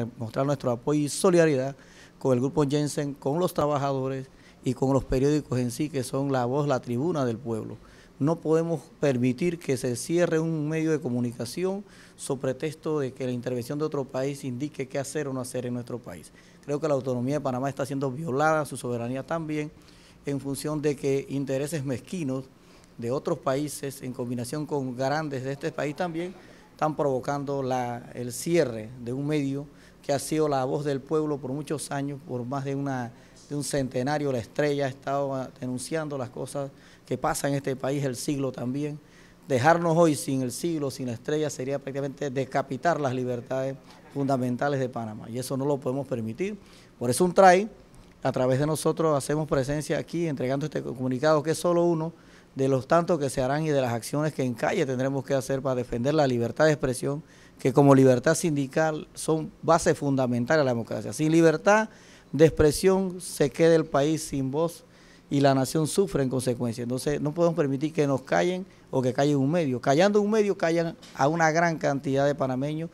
Eh, mostrar nuestro apoyo y solidaridad con el grupo Jensen, con los trabajadores y con los periódicos en sí, que son la voz, la tribuna del pueblo. No podemos permitir que se cierre un medio de comunicación sobre texto de que la intervención de otro país indique qué hacer o no hacer en nuestro país. Creo que la autonomía de Panamá está siendo violada, su soberanía también, en función de que intereses mezquinos de otros países, en combinación con grandes de este país también, están provocando el cierre de un medio que ha sido la voz del pueblo por muchos años, por más de, una, un centenario. La estrella ha estado denunciando las cosas que pasan en este país, el siglo también. Dejarnos hoy sin el siglo, sin la estrella, sería prácticamente decapitar las libertades fundamentales de Panamá. Y eso no lo podemos permitir. Por eso un TRAI, a través de nosotros, hacemos presencia aquí entregando este comunicado, que es solo uno, de los tantos que se harán y de las acciones que en calle tendremos que hacer para defender la libertad de expresión, que como libertad sindical son base fundamental a la democracia. Sin libertad de expresión se queda el país sin voz y la nación sufre en consecuencia. Entonces no podemos permitir que nos callen o que callen un medio. Callando un medio callan a una gran cantidad de panameños